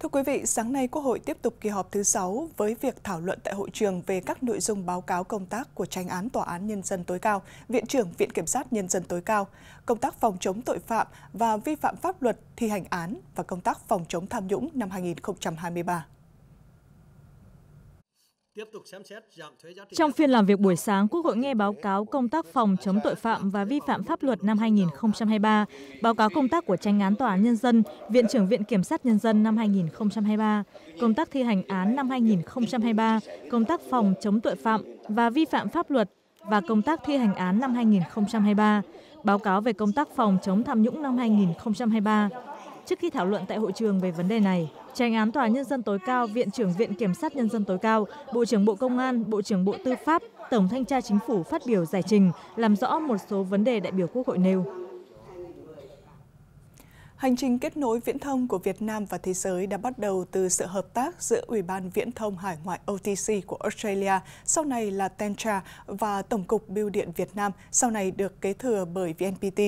Thưa quý vị, sáng nay Quốc hội tiếp tục kỳ họp thứ 6 với việc thảo luận tại hội trường về các nội dung báo cáo công tác của tranh án Tòa án Nhân dân tối cao, Viện trưởng Viện Kiểm sát Nhân dân tối cao, công tác phòng chống tội phạm và vi phạm pháp luật thi hành án và công tác phòng chống tham nhũng năm 2023. Trong phiên làm việc buổi sáng, Quốc hội nghe báo cáo công tác phòng chống tội phạm và vi phạm pháp luật năm 2023, báo cáo công tác của tranh án Tòa án Nhân dân, Viện trưởng Viện Kiểm sát Nhân dân năm 2023, công tác thi hành án năm 2023, công tác phòng chống tội phạm và vi phạm pháp luật và công tác thi hành án năm 2023, báo cáo về công tác phòng chống tham nhũng năm 2023, trước khi thảo luận tại hội trường về vấn đề này tranh án tòa nhân dân tối cao viện trưởng viện kiểm sát nhân dân tối cao bộ trưởng bộ công an bộ trưởng bộ tư pháp tổng thanh tra chính phủ phát biểu giải trình làm rõ một số vấn đề đại biểu quốc hội nêu Hành trình kết nối viễn thông của Việt Nam và thế giới đã bắt đầu từ sự hợp tác giữa Ủy ban Viễn thông Hải ngoại OTC của Australia, sau này là Tentra và Tổng cục Bưu điện Việt Nam, sau này được kế thừa bởi VNPT.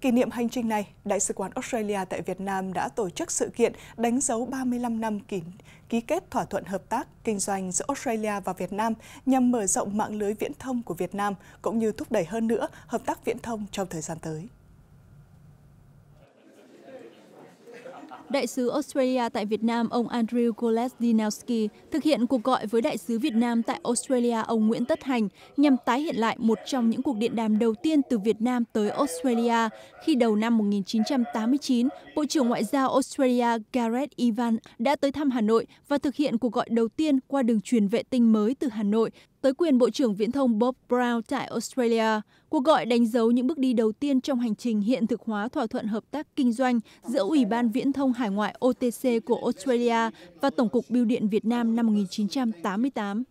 Kỷ niệm hành trình này, Đại sứ quán Australia tại Việt Nam đã tổ chức sự kiện đánh dấu 35 năm kỷ, ký kết thỏa thuận hợp tác kinh doanh giữa Australia và Việt Nam nhằm mở rộng mạng lưới viễn thông của Việt Nam cũng như thúc đẩy hơn nữa hợp tác viễn thông trong thời gian tới. đại sứ Australia tại Việt Nam ông Andrew Golesdinowski thực hiện cuộc gọi với đại sứ Việt Nam tại Australia ông Nguyễn Tất Hành nhằm tái hiện lại một trong những cuộc điện đàm đầu tiên từ Việt Nam tới Australia khi đầu năm 1989, Bộ trưởng Ngoại giao Australia Gareth Evans đã tới thăm Hà Nội và thực hiện cuộc gọi đầu tiên qua đường truyền vệ tinh mới từ Hà Nội tới quyền Bộ trưởng Viễn thông Bob Brown tại Australia, cuộc gọi đánh dấu những bước đi đầu tiên trong hành trình hiện thực hóa thỏa thuận hợp tác kinh doanh giữa Ủy ban Viễn thông Hải ngoại OTC của Australia và Tổng cục Biêu điện Việt Nam năm 1988.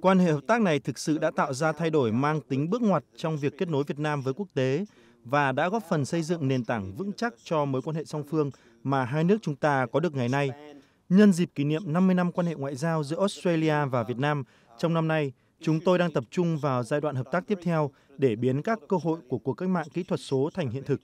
Quan hệ hợp tác này thực sự đã tạo ra thay đổi mang tính bước ngoặt trong việc kết nối Việt Nam với quốc tế và đã góp phần xây dựng nền tảng vững chắc cho mối quan hệ song phương mà hai nước chúng ta có được ngày nay Nhân dịp kỷ niệm 50 năm quan hệ ngoại giao giữa Australia và Việt Nam, trong năm nay, chúng tôi đang tập trung vào giai đoạn hợp tác tiếp theo để biến các cơ hội của cuộc cách mạng kỹ thuật số thành hiện thực.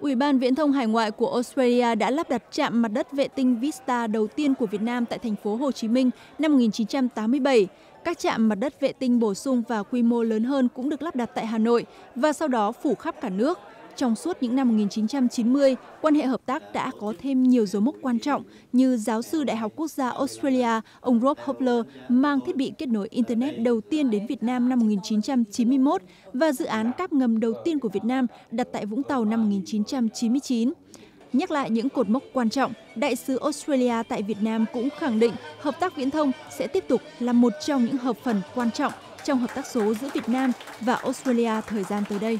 Ủy ban Viễn thông Hải ngoại của Australia đã lắp đặt trạm mặt đất vệ tinh Vista đầu tiên của Việt Nam tại thành phố Hồ Chí Minh năm 1987. Các trạm mặt đất vệ tinh bổ sung và quy mô lớn hơn cũng được lắp đặt tại Hà Nội và sau đó phủ khắp cả nước. Trong suốt những năm 1990, quan hệ hợp tác đã có thêm nhiều dấu mốc quan trọng như giáo sư Đại học Quốc gia Australia, ông Rob Hopler mang thiết bị kết nối Internet đầu tiên đến Việt Nam năm 1991 và dự án cáp ngầm đầu tiên của Việt Nam đặt tại Vũng Tàu năm 1999. Nhắc lại những cột mốc quan trọng, Đại sứ Australia tại Việt Nam cũng khẳng định hợp tác viễn thông sẽ tiếp tục là một trong những hợp phần quan trọng trong hợp tác số giữa Việt Nam và Australia thời gian tới đây.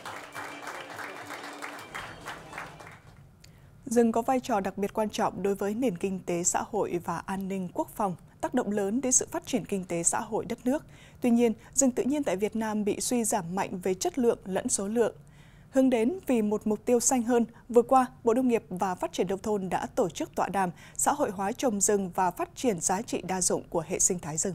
Rừng có vai trò đặc biệt quan trọng đối với nền kinh tế xã hội và an ninh quốc phòng, tác động lớn đến sự phát triển kinh tế xã hội đất nước. Tuy nhiên, rừng tự nhiên tại Việt Nam bị suy giảm mạnh về chất lượng lẫn số lượng. Hướng đến vì một mục tiêu xanh hơn, vừa qua, Bộ Nông nghiệp và Phát triển Nông thôn đã tổ chức tọa đàm xã hội hóa trồng rừng và phát triển giá trị đa dụng của hệ sinh thái rừng.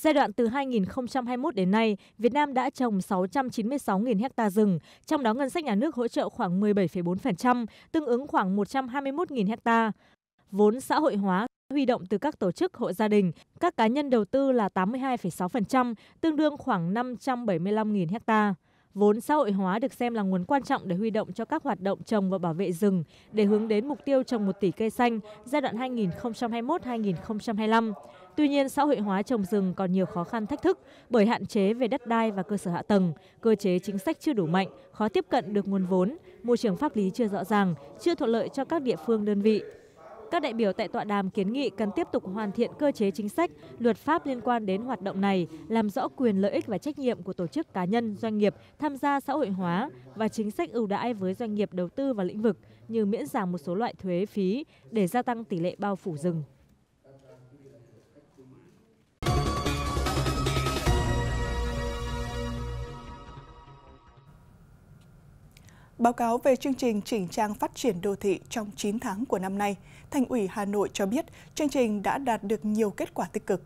Giai đoạn từ 2021 đến nay, Việt Nam đã trồng 696.000 ha rừng, trong đó ngân sách nhà nước hỗ trợ khoảng 17,4%, tương ứng khoảng 121.000 ha. Vốn xã hội hóa huy động từ các tổ chức hộ gia đình, các cá nhân đầu tư là 82,6%, tương đương khoảng 575.000 ha. Vốn xã hội hóa được xem là nguồn quan trọng để huy động cho các hoạt động trồng và bảo vệ rừng để hướng đến mục tiêu trồng 1 tỷ cây xanh giai đoạn 2021-2025. Tuy nhiên, xã hội hóa trồng rừng còn nhiều khó khăn thách thức bởi hạn chế về đất đai và cơ sở hạ tầng, cơ chế chính sách chưa đủ mạnh, khó tiếp cận được nguồn vốn, môi trường pháp lý chưa rõ ràng, chưa thuận lợi cho các địa phương đơn vị. Các đại biểu tại tọa đàm kiến nghị cần tiếp tục hoàn thiện cơ chế chính sách, luật pháp liên quan đến hoạt động này, làm rõ quyền lợi ích và trách nhiệm của tổ chức cá nhân, doanh nghiệp tham gia xã hội hóa và chính sách ưu đãi với doanh nghiệp đầu tư vào lĩnh vực như miễn giảm một số loại thuế phí để gia tăng tỷ lệ bao phủ rừng. Báo cáo về chương trình chỉnh trang phát triển đô thị trong 9 tháng của năm nay, Thành ủy Hà Nội cho biết chương trình đã đạt được nhiều kết quả tích cực.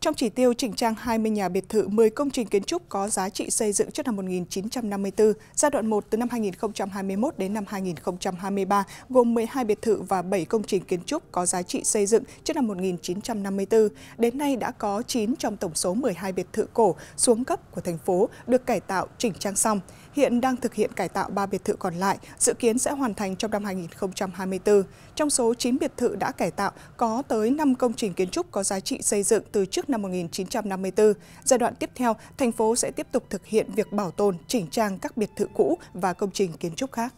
Trong chỉ tiêu chỉnh trang 20 nhà biệt thự, 10 công trình kiến trúc có giá trị xây dựng trước năm 1954, giai đoạn 1 từ năm 2021 đến năm 2023, gồm 12 biệt thự và 7 công trình kiến trúc có giá trị xây dựng trước năm 1954. Đến nay đã có 9 trong tổng số 12 biệt thự cổ xuống cấp của thành phố được cải tạo chỉnh trang xong hiện đang thực hiện cải tạo 3 biệt thự còn lại, dự kiến sẽ hoàn thành trong năm 2024. Trong số 9 biệt thự đã cải tạo, có tới 5 công trình kiến trúc có giá trị xây dựng từ trước năm 1954. Giai đoạn tiếp theo, thành phố sẽ tiếp tục thực hiện việc bảo tồn, chỉnh trang các biệt thự cũ và công trình kiến trúc khác.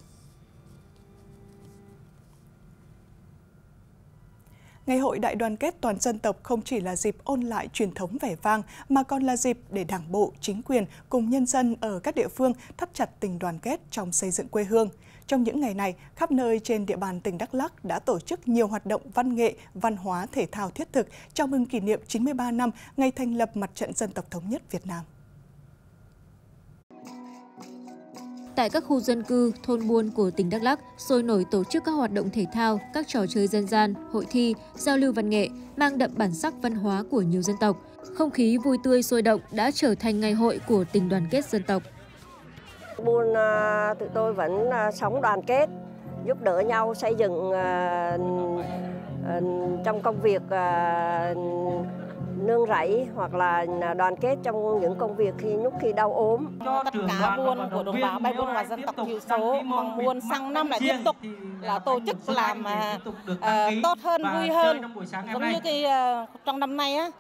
Ngày hội đại đoàn kết toàn dân tộc không chỉ là dịp ôn lại truyền thống vẻ vang mà còn là dịp để Đảng bộ, chính quyền cùng nhân dân ở các địa phương thắt chặt tình đoàn kết trong xây dựng quê hương. Trong những ngày này, khắp nơi trên địa bàn tỉnh Đắk Lắk đã tổ chức nhiều hoạt động văn nghệ, văn hóa, thể thao thiết thực chào mừng kỷ niệm 93 năm ngày thành lập Mặt trận Dân tộc Thống nhất Việt Nam. tại các khu dân cư, thôn buôn của tỉnh Đắk Lắk sôi nổi tổ chức các hoạt động thể thao, các trò chơi dân gian, hội thi, giao lưu văn nghệ mang đậm bản sắc văn hóa của nhiều dân tộc. Không khí vui tươi sôi động đã trở thành ngày hội của tình đoàn kết dân tộc. Buôn à, tự tôi vẫn à, sống đoàn kết, giúp đỡ nhau xây dựng à, trong công việc nương rẫy hoặc là à, đoàn kết trong những công việc khi lúc khi đau ốm. Tất cả buôn của đồng bào bay buôn ngoài dân tộc thiểu số mong muốn sang năm lại tiếp tục là tổ chức làm uh, tốt hơn, vui hơn. Giống như cái uh, trong năm nay á,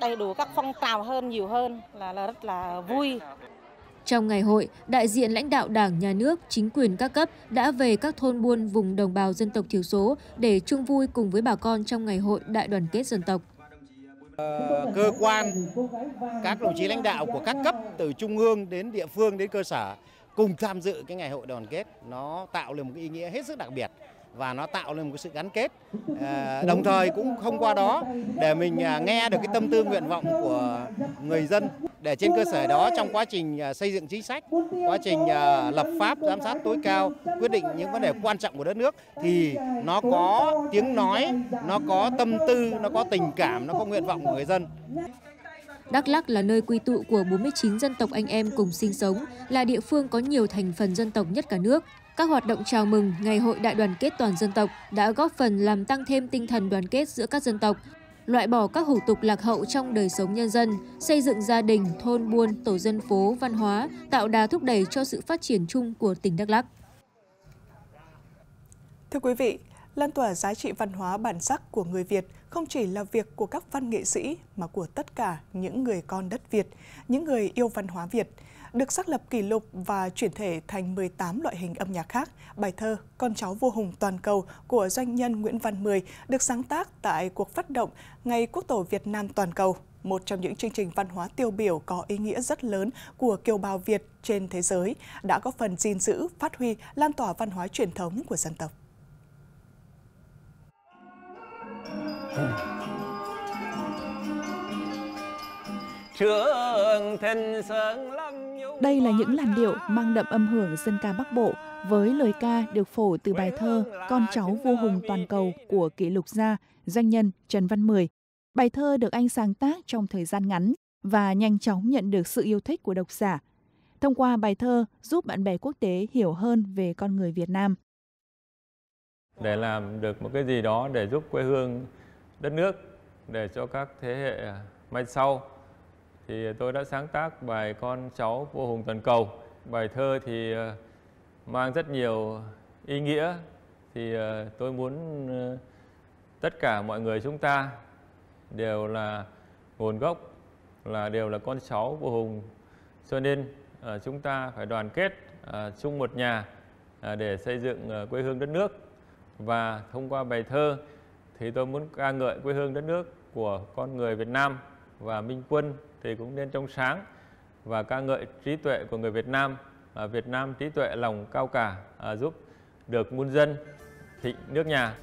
đầy đủ các phong trào hơn, nhiều hơn là, là rất là vui. Trong ngày hội, đại diện lãnh đạo Đảng, Nhà nước, chính quyền các cấp đã về các thôn buôn vùng đồng bào dân tộc thiểu số để chung vui cùng với bà con trong ngày hội Đại đoàn kết dân tộc cơ quan các đồng chí lãnh đạo của các cấp từ trung ương đến địa phương đến cơ sở cùng tham dự cái ngày hội đoàn kết nó tạo lên một cái ý nghĩa hết sức đặc biệt và nó tạo nên một cái sự gắn kết ờ, đồng thời cũng thông qua đó để mình à, nghe được cái tâm tư nguyện vọng của người dân để trên cơ sở đó trong quá trình à, xây dựng chính sách quá trình à, lập pháp giám sát tối cao quyết định những vấn đề quan trọng của đất nước thì nó có tiếng nói nó có tâm tư nó có tình cảm nó có nguyện vọng của người dân Đắk Lắk là nơi quy tụ của 49 dân tộc anh em cùng sinh sống, là địa phương có nhiều thành phần dân tộc nhất cả nước. Các hoạt động chào mừng Ngày hội Đại đoàn kết toàn dân tộc đã góp phần làm tăng thêm tinh thần đoàn kết giữa các dân tộc, loại bỏ các hủ tục lạc hậu trong đời sống nhân dân, xây dựng gia đình, thôn buôn, tổ dân phố, văn hóa, tạo đà thúc đẩy cho sự phát triển chung của tỉnh Đắk lắc. Thưa quý vị, lan tỏa giá trị văn hóa bản sắc của người Việt không chỉ là việc của các văn nghệ sĩ mà của tất cả những người con đất Việt, những người yêu văn hóa Việt – được xác lập kỷ lục và chuyển thể thành 18 loại hình âm nhạc khác. Bài thơ Con cháu vua hùng toàn cầu của doanh nhân Nguyễn Văn Mười được sáng tác tại cuộc phát động Ngày Quốc tổ Việt Nam toàn cầu, một trong những chương trình văn hóa tiêu biểu có ý nghĩa rất lớn của kiều bào Việt trên thế giới, đã góp phần gìn giữ, phát huy, lan tỏa văn hóa truyền thống của dân tộc. trường thịnh sơn la đây là những làn điệu mang đậm âm hưởng dân ca Bắc Bộ với lời ca được phổ từ bài thơ Con cháu vua hùng toàn cầu của kỷ lục gia, doanh nhân Trần Văn Mười. Bài thơ được anh sáng tác trong thời gian ngắn và nhanh chóng nhận được sự yêu thích của độc giả. Thông qua bài thơ giúp bạn bè quốc tế hiểu hơn về con người Việt Nam. Để làm được một cái gì đó để giúp quê hương đất nước để cho các thế hệ mai sau thì tôi đã sáng tác bài Con cháu vua Hùng Toàn Cầu. Bài thơ thì ờ, mang rất nhiều ý nghĩa thì ờ, tôi muốn ờ, tất cả mọi người chúng ta đều là nguồn gốc là đều là con cháu vua Hùng cho nên chúng ta phải đoàn kết chung một nhà để xây dựng quê hương đất nước và thông qua bài thơ thì tôi muốn ca ngợi quê hương đất nước của con người Việt Nam và Minh Quân thì cũng nên trong sáng và ca ngợi trí tuệ của người Việt Nam. À, Việt Nam trí tuệ lòng cao cả à, giúp được muôn dân thịnh nước nhà.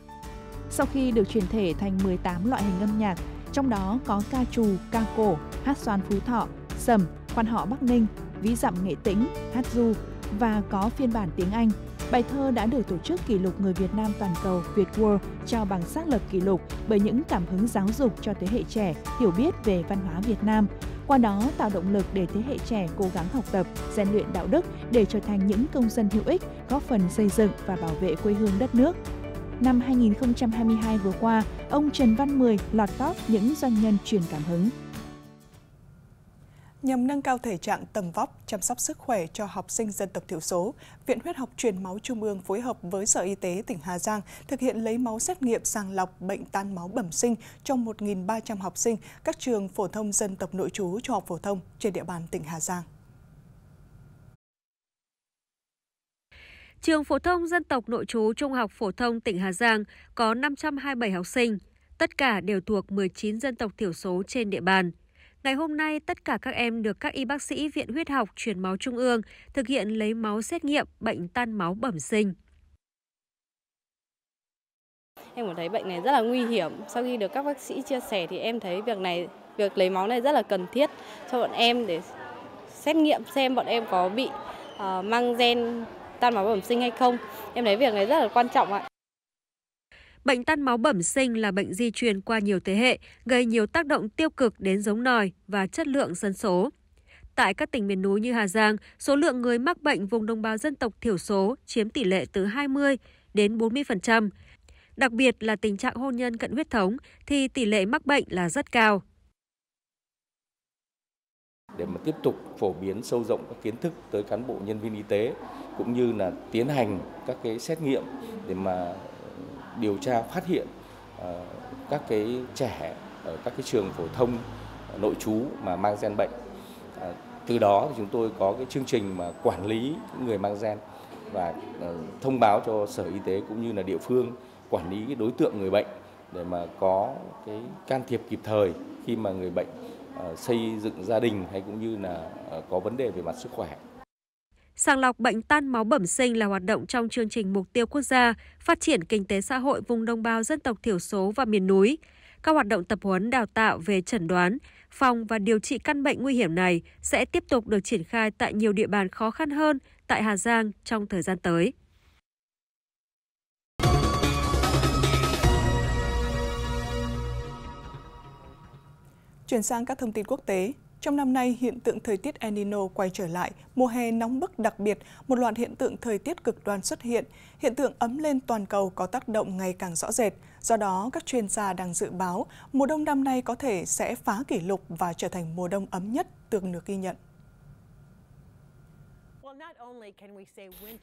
Sau khi được chuyển thể thành 18 loại hình âm nhạc, trong đó có ca trù, ca cổ, hát xoan Phú Thọ, sầm, quan họ Bắc Ninh, ví dặm Nghệ Tĩnh, hát du và có phiên bản tiếng Anh. Bài thơ đã được tổ chức kỷ lục người Việt Nam toàn cầu Việt World trao bằng xác lập kỷ lục bởi những cảm hứng giáo dục cho thế hệ trẻ hiểu biết về văn hóa Việt Nam qua đó tạo động lực để thế hệ trẻ cố gắng học tập, rèn luyện đạo đức để trở thành những công dân hữu ích, góp phần xây dựng và bảo vệ quê hương đất nước. Năm 2022 vừa qua, ông Trần Văn Mười lọt top những doanh nhân truyền cảm hứng. Nhằm nâng cao thể trạng tầm vóc, chăm sóc sức khỏe cho học sinh dân tộc thiểu số, Viện Huyết học Truyền máu Trung ương phối hợp với Sở Y tế tỉnh Hà Giang thực hiện lấy máu xét nghiệm sàng lọc bệnh tan máu bẩm sinh trong 1.300 học sinh các trường phổ thông dân tộc nội trú trung học phổ thông trên địa bàn tỉnh Hà Giang. Trường phổ thông dân tộc nội trú Trung học phổ thông tỉnh Hà Giang có 527 học sinh, tất cả đều thuộc 19 dân tộc thiểu số trên địa bàn. Ngày hôm nay, tất cả các em được các y bác sĩ Viện Huyết học Truyền máu Trung ương thực hiện lấy máu xét nghiệm bệnh tan máu bẩm sinh. Em cảm thấy bệnh này rất là nguy hiểm. Sau khi được các bác sĩ chia sẻ thì em thấy việc này, việc lấy máu này rất là cần thiết cho bọn em để xét nghiệm xem bọn em có bị uh, mang gen tan máu bẩm sinh hay không. Em thấy việc này rất là quan trọng ạ. Bệnh tan máu bẩm sinh là bệnh di truyền qua nhiều thế hệ, gây nhiều tác động tiêu cực đến giống nòi và chất lượng dân số. Tại các tỉnh miền núi như Hà Giang, số lượng người mắc bệnh vùng đồng bào dân tộc thiểu số chiếm tỷ lệ từ 20 đến 40%. Đặc biệt là tình trạng hôn nhân cận huyết thống thì tỷ lệ mắc bệnh là rất cao. Để mà tiếp tục phổ biến sâu rộng các kiến thức tới cán bộ nhân viên y tế cũng như là tiến hành các cái xét nghiệm để mà điều tra phát hiện ờ, các cái trẻ ở các cái trường phổ thông ờ, nội trú mà mang gen bệnh ờ, từ đó thì chúng tôi có cái chương trình mà quản lý người mang gen và thông báo cho sở y tế cũng như là địa phương quản lý cái đối tượng người bệnh để mà có cái can thiệp kịp thời khi mà người bệnh xây dựng gia đình hay cũng như là có vấn đề về mặt sức khỏe Sàng lọc bệnh tan máu bẩm sinh là hoạt động trong chương trình mục tiêu quốc gia phát triển kinh tế xã hội vùng đồng bào dân tộc thiểu số và miền núi. Các hoạt động tập huấn đào tạo về chẩn đoán, phòng và điều trị căn bệnh nguy hiểm này sẽ tiếp tục được triển khai tại nhiều địa bàn khó khăn hơn tại Hà Giang trong thời gian tới. Chuyển sang các thông tin quốc tế, trong năm nay, hiện tượng thời tiết El Nino quay trở lại, mùa hè nóng bức đặc biệt, một loạt hiện tượng thời tiết cực đoan xuất hiện. Hiện tượng ấm lên toàn cầu có tác động ngày càng rõ rệt. Do đó, các chuyên gia đang dự báo mùa đông năm nay có thể sẽ phá kỷ lục và trở thành mùa đông ấm nhất từng được ghi nhận.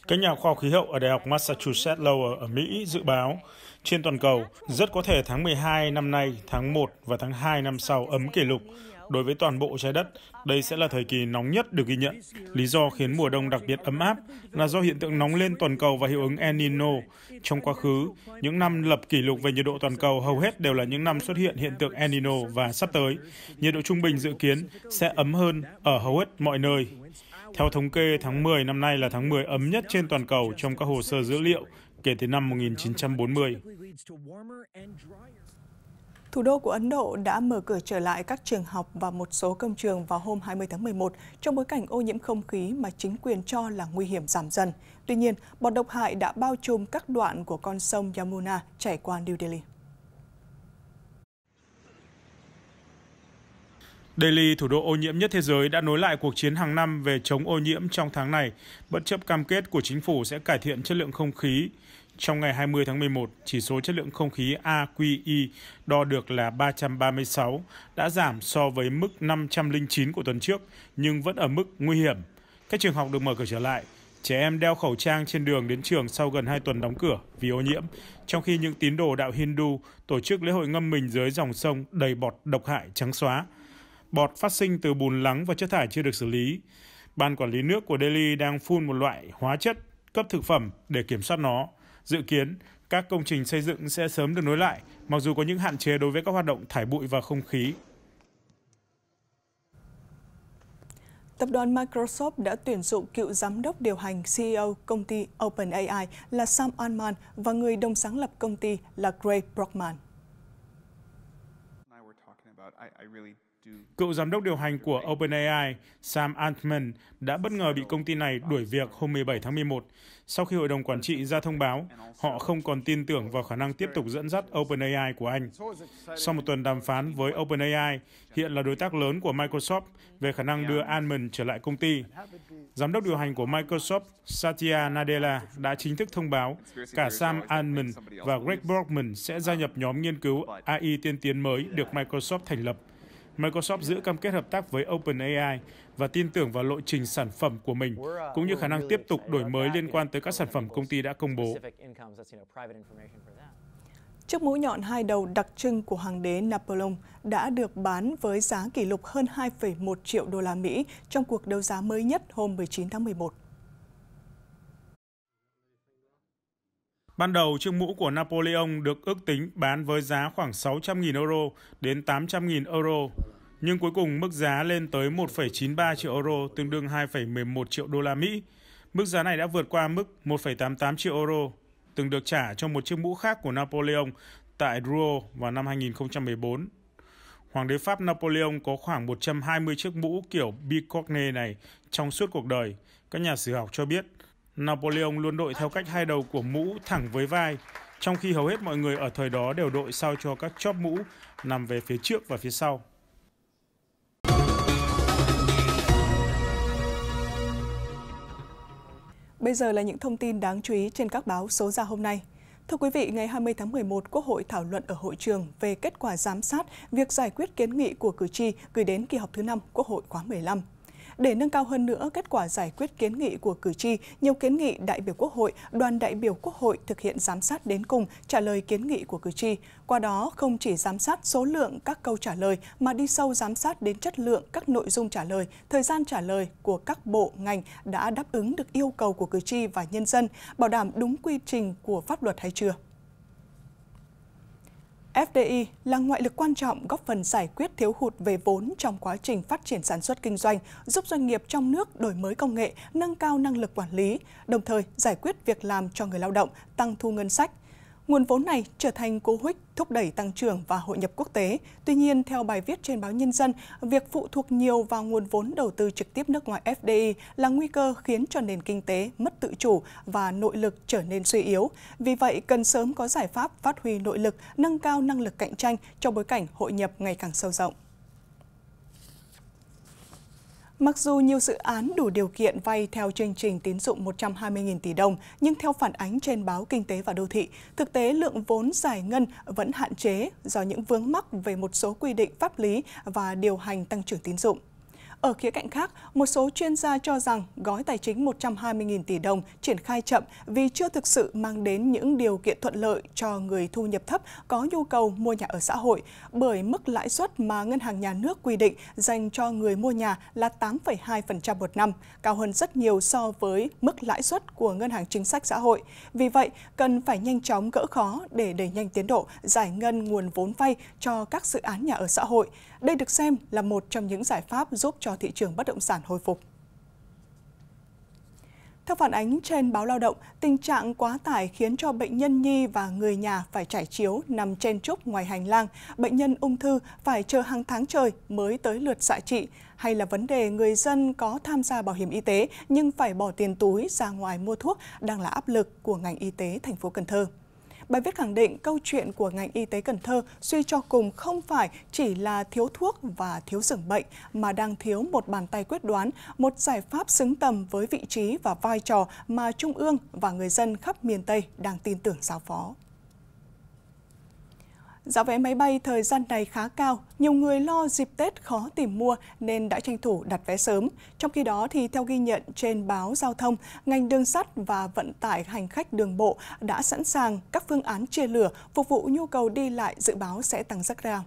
Các nhà khoa học khí hậu ở Đại học Massachusetts Lowell ở Mỹ dự báo trên toàn cầu rất có thể tháng 12 năm nay, tháng 1 và tháng 2 năm sau ấm kỷ lục Đối với toàn bộ trái đất, đây sẽ là thời kỳ nóng nhất được ghi nhận. Lý do khiến mùa đông đặc biệt ấm áp là do hiện tượng nóng lên toàn cầu và hiệu ứng El Nino. Trong quá khứ, những năm lập kỷ lục về nhiệt độ toàn cầu hầu hết đều là những năm xuất hiện hiện tượng El Nino và sắp tới, nhiệt độ trung bình dự kiến sẽ ấm hơn ở hầu hết mọi nơi. Theo thống kê, tháng 10 năm nay là tháng 10 ấm nhất trên toàn cầu trong các hồ sơ dữ liệu kể từ năm 1940 thủ đô của Ấn Độ đã mở cửa trở lại các trường học và một số công trường vào hôm 20 tháng 11 trong bối cảnh ô nhiễm không khí mà chính quyền cho là nguy hiểm giảm dần. Tuy nhiên, bọt độc hại đã bao trùm các đoạn của con sông Yamuna chảy qua New Delhi. Delhi, thủ đô ô nhiễm nhất thế giới, đã nối lại cuộc chiến hàng năm về chống ô nhiễm trong tháng này, bất chấp cam kết của chính phủ sẽ cải thiện chất lượng không khí trong ngày 20 tháng 11, chỉ số chất lượng không khí AQI e đo được là 336, đã giảm so với mức 509 của tuần trước, nhưng vẫn ở mức nguy hiểm. Các trường học được mở cửa trở lại, trẻ em đeo khẩu trang trên đường đến trường sau gần 2 tuần đóng cửa vì ô nhiễm, trong khi những tín đồ đạo Hindu tổ chức lễ hội ngâm mình dưới dòng sông đầy bọt độc hại trắng xóa. Bọt phát sinh từ bùn lắng và chất thải chưa được xử lý. Ban quản lý nước của Delhi đang phun một loại hóa chất cấp thực phẩm để kiểm soát nó. Dự kiến, các công trình xây dựng sẽ sớm được nối lại, mặc dù có những hạn chế đối với các hoạt động thải bụi và không khí. Tập đoàn Microsoft đã tuyển dụng cựu giám đốc điều hành CEO công ty OpenAI là Sam Altman và người đồng sáng lập công ty là Greg Brockman. Cựu giám đốc điều hành của OpenAI Sam Altman đã bất ngờ bị công ty này đuổi việc hôm 17 tháng 11 sau khi hội đồng quản trị ra thông báo họ không còn tin tưởng vào khả năng tiếp tục dẫn dắt OpenAI của Anh. Sau một tuần đàm phán với OpenAI, hiện là đối tác lớn của Microsoft về khả năng đưa Altman trở lại công ty, giám đốc điều hành của Microsoft Satya Nadella đã chính thức thông báo cả Sam Altman và Greg Brockman sẽ gia nhập nhóm nghiên cứu AI tiên tiến mới được Microsoft thành lập. Microsoft giữ cam kết hợp tác với OpenAI và tin tưởng vào lộ trình sản phẩm của mình, uh, cũng như khả năng tiếp tục đổi mới liên quan tới các sản phẩm công ty đã công bố. Chiếc mũi nhọn hai đầu đặc trưng của hoàng đế Napoleon đã được bán với giá kỷ lục hơn 2,1 triệu đô la Mỹ trong cuộc đấu giá mới nhất hôm 19 tháng 11. Ban đầu, chiếc mũ của Napoleon được ước tính bán với giá khoảng 600.000 euro đến 800.000 euro, nhưng cuối cùng mức giá lên tới 1,93 triệu euro, tương đương 2,11 triệu đô la Mỹ. Mức giá này đã vượt qua mức 1,88 triệu euro, từng được trả cho một chiếc mũ khác của Napoleon tại Drouot vào năm 2014. Hoàng đế Pháp Napoleon có khoảng 120 chiếc mũ kiểu bicorne này trong suốt cuộc đời, các nhà sử học cho biết. Napoleon luôn đội theo cách hai đầu của mũ thẳng với vai, trong khi hầu hết mọi người ở thời đó đều đội sao cho các chóp mũ nằm về phía trước và phía sau. Bây giờ là những thông tin đáng chú ý trên các báo số ra hôm nay. Thưa quý vị, ngày 20 tháng 11, Quốc hội thảo luận ở hội trường về kết quả giám sát việc giải quyết kiến nghị của cử tri gửi đến kỳ họp thứ 5 Quốc hội khóa 15. Để nâng cao hơn nữa kết quả giải quyết kiến nghị của cử tri, nhiều kiến nghị đại biểu Quốc hội, đoàn đại biểu Quốc hội thực hiện giám sát đến cùng trả lời kiến nghị của cử tri. Qua đó không chỉ giám sát số lượng các câu trả lời mà đi sâu giám sát đến chất lượng các nội dung trả lời, thời gian trả lời của các bộ ngành đã đáp ứng được yêu cầu của cử tri và nhân dân, bảo đảm đúng quy trình của pháp luật hay chưa. FDI là ngoại lực quan trọng góp phần giải quyết thiếu hụt về vốn trong quá trình phát triển sản xuất kinh doanh, giúp doanh nghiệp trong nước đổi mới công nghệ, nâng cao năng lực quản lý, đồng thời giải quyết việc làm cho người lao động, tăng thu ngân sách, Nguồn vốn này trở thành cố hích thúc đẩy tăng trưởng và hội nhập quốc tế. Tuy nhiên, theo bài viết trên báo Nhân dân, việc phụ thuộc nhiều vào nguồn vốn đầu tư trực tiếp nước ngoài FDI là nguy cơ khiến cho nền kinh tế mất tự chủ và nội lực trở nên suy yếu. Vì vậy, cần sớm có giải pháp phát huy nội lực, nâng cao năng lực cạnh tranh trong bối cảnh hội nhập ngày càng sâu rộng. Mặc dù nhiều dự án đủ điều kiện vay theo chương trình tín dụng 120.000 tỷ đồng, nhưng theo phản ánh trên báo Kinh tế và Đô thị, thực tế lượng vốn giải ngân vẫn hạn chế do những vướng mắc về một số quy định pháp lý và điều hành tăng trưởng tín dụng. Ở khía cạnh khác, một số chuyên gia cho rằng gói tài chính 120.000 tỷ đồng triển khai chậm vì chưa thực sự mang đến những điều kiện thuận lợi cho người thu nhập thấp có nhu cầu mua nhà ở xã hội bởi mức lãi suất mà Ngân hàng Nhà nước quy định dành cho người mua nhà là 8,2% một năm, cao hơn rất nhiều so với mức lãi suất của Ngân hàng Chính sách Xã hội. Vì vậy, cần phải nhanh chóng gỡ khó để đẩy nhanh tiến độ giải ngân nguồn vốn vay cho các dự án nhà ở xã hội. Đây được xem là một trong những giải pháp giúp cho cho thị trường bất động sản hồi phục. Theo phản ánh trên báo Lao động, tình trạng quá tải khiến cho bệnh nhân nhi và người nhà phải trải chiếu nằm trên trúc ngoài hành lang, bệnh nhân ung thư phải chờ hàng tháng trời mới tới lượt xạ trị, hay là vấn đề người dân có tham gia bảo hiểm y tế nhưng phải bỏ tiền túi ra ngoài mua thuốc đang là áp lực của ngành y tế thành phố Cần Thơ bài viết khẳng định câu chuyện của ngành y tế Cần Thơ suy cho cùng không phải chỉ là thiếu thuốc và thiếu giường bệnh, mà đang thiếu một bàn tay quyết đoán, một giải pháp xứng tầm với vị trí và vai trò mà Trung ương và người dân khắp miền Tây đang tin tưởng giao phó. Giá vé máy bay thời gian này khá cao, nhiều người lo dịp Tết khó tìm mua nên đã tranh thủ đặt vé sớm. Trong khi đó, thì theo ghi nhận trên báo giao thông, ngành đường sắt và vận tải hành khách đường bộ đã sẵn sàng các phương án chia lửa phục vụ nhu cầu đi lại dự báo sẽ tăng rất cao.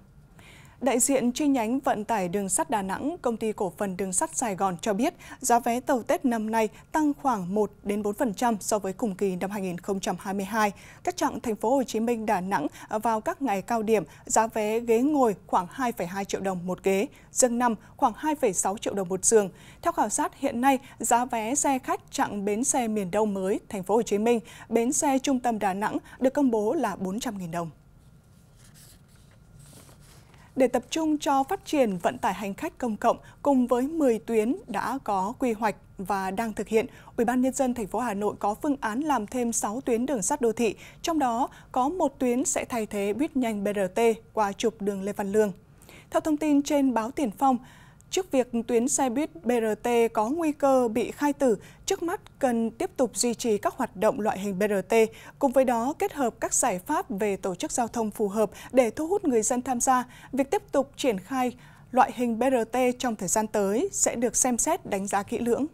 Đại diện chi nhánh vận tải đường sắt Đà Nẵng, công ty cổ phần đường sắt Sài Gòn cho biết, giá vé tàu Tết năm nay tăng khoảng 1 đến 4% so với cùng kỳ năm 2022. Các trạng thành phố Hồ Chí Minh, Đà Nẵng vào các ngày cao điểm, giá vé ghế ngồi khoảng 2,2 triệu đồng một ghế, giường nằm khoảng 2,6 triệu đồng một giường. Theo khảo sát hiện nay, giá vé xe khách chặng bến xe miền Đông mới, thành phố Hồ Chí Minh, bến xe trung tâm Đà Nẵng được công bố là 400.000 đồng để tập trung cho phát triển vận tải hành khách công cộng cùng với 10 tuyến đã có quy hoạch và đang thực hiện, UBND tp Hà Nội có phương án làm thêm 6 tuyến đường sắt đô thị, trong đó có một tuyến sẽ thay thế buýt nhanh BRT qua trục đường Lê Văn Lương. Theo thông tin trên báo Tiền Phong, Trước việc tuyến xe buýt BRT có nguy cơ bị khai tử, trước mắt cần tiếp tục duy trì các hoạt động loại hình BRT, cùng với đó kết hợp các giải pháp về tổ chức giao thông phù hợp để thu hút người dân tham gia. Việc tiếp tục triển khai loại hình BRT trong thời gian tới sẽ được xem xét đánh giá kỹ lưỡng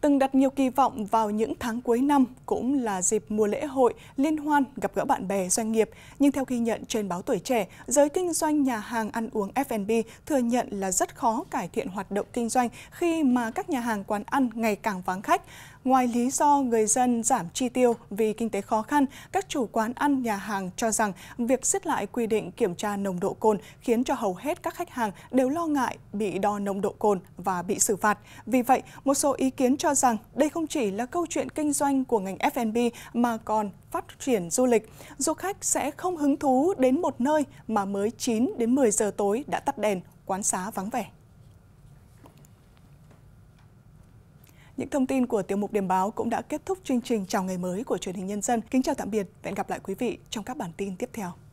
từng đặt nhiều kỳ vọng vào những tháng cuối năm cũng là dịp mùa lễ hội liên hoan gặp gỡ bạn bè doanh nghiệp nhưng theo ghi nhận trên báo tuổi trẻ giới kinh doanh nhà hàng ăn uống F&B thừa nhận là rất khó cải thiện hoạt động kinh doanh khi mà các nhà hàng quán ăn ngày càng vắng khách Ngoài lý do người dân giảm chi tiêu vì kinh tế khó khăn, các chủ quán ăn, nhà hàng cho rằng việc xiết lại quy định kiểm tra nồng độ cồn khiến cho hầu hết các khách hàng đều lo ngại bị đo nồng độ cồn và bị xử phạt. Vì vậy, một số ý kiến cho rằng đây không chỉ là câu chuyện kinh doanh của ngành F&B mà còn phát triển du lịch. Du khách sẽ không hứng thú đến một nơi mà mới 9 đến 10 giờ tối đã tắt đèn, quán xá vắng vẻ. Những thông tin của tiểu mục điểm báo cũng đã kết thúc chương trình chào ngày mới của truyền hình nhân dân. Kính chào tạm biệt và hẹn gặp lại quý vị trong các bản tin tiếp theo.